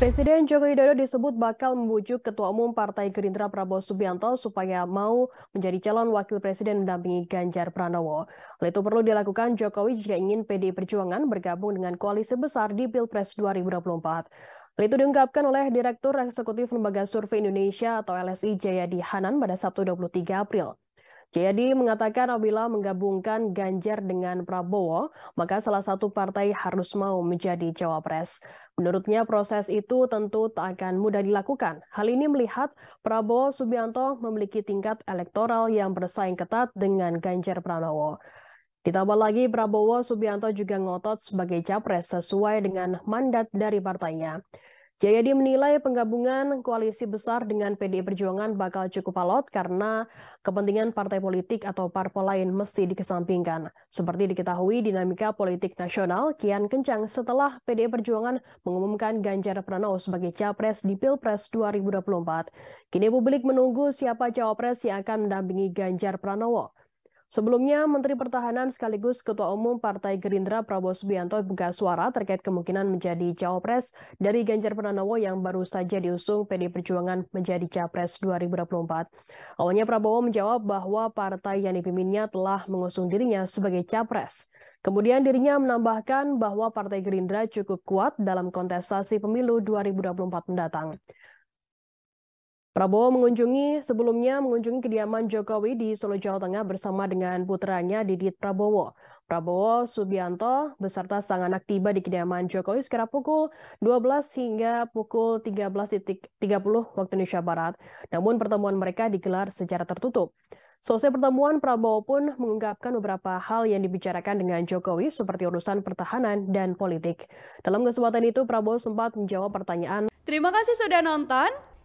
Presiden Joko Widodo disebut bakal membujuk Ketua Umum Partai Gerindra Prabowo Subianto supaya mau menjadi calon wakil presiden mendampingi Ganjar Pranowo. Hal itu perlu dilakukan Jokowi jika ingin PD Perjuangan bergabung dengan koalisi besar di Pilpres 2024. Hal itu diungkapkan oleh Direktur Eksekutif Lembaga Survei Indonesia atau LSI Jayadi Hanan pada Sabtu 23 April. Jayadi mengatakan apabila menggabungkan Ganjar dengan Prabowo, maka salah satu partai harus mau menjadi cawapres. Menurutnya proses itu tentu tak akan mudah dilakukan. Hal ini melihat Prabowo Subianto memiliki tingkat elektoral yang bersaing ketat dengan Ganjar Pranowo. Ditambah lagi Prabowo Subianto juga ngotot sebagai capres sesuai dengan mandat dari partainya. Jayadi menilai penggabungan koalisi besar dengan PDI Perjuangan bakal cukup alot karena kepentingan partai politik atau parpol lain mesti dikesampingkan. Seperti diketahui, dinamika politik nasional kian kencang setelah PDI Perjuangan mengumumkan Ganjar Pranowo sebagai capres di Pilpres 2024. Kini publik menunggu siapa cawapres yang akan mendampingi Ganjar Pranowo. Sebelumnya, Menteri Pertahanan sekaligus Ketua Umum Partai Gerindra Prabowo Subianto buka suara terkait kemungkinan menjadi cawapres dari Ganjar Pranowo yang baru saja diusung PD Perjuangan menjadi capres 2024. Awalnya Prabowo menjawab bahwa partai yang dipimpinnya telah mengusung dirinya sebagai capres. Kemudian dirinya menambahkan bahwa Partai Gerindra cukup kuat dalam kontestasi pemilu 2024 mendatang. Prabowo mengunjungi sebelumnya mengunjungi kediaman Jokowi di Solo Jawa Tengah bersama dengan putranya Didit Prabowo. Prabowo Subianto beserta sang anak tiba di kediaman Jokowi sekitar pukul 12 hingga pukul 13.30 waktu Indonesia Barat. Namun pertemuan mereka digelar secara tertutup. Selesai pertemuan, Prabowo pun mengungkapkan beberapa hal yang dibicarakan dengan Jokowi seperti urusan pertahanan dan politik. Dalam kesempatan itu, Prabowo sempat menjawab pertanyaan. Terima kasih sudah nonton.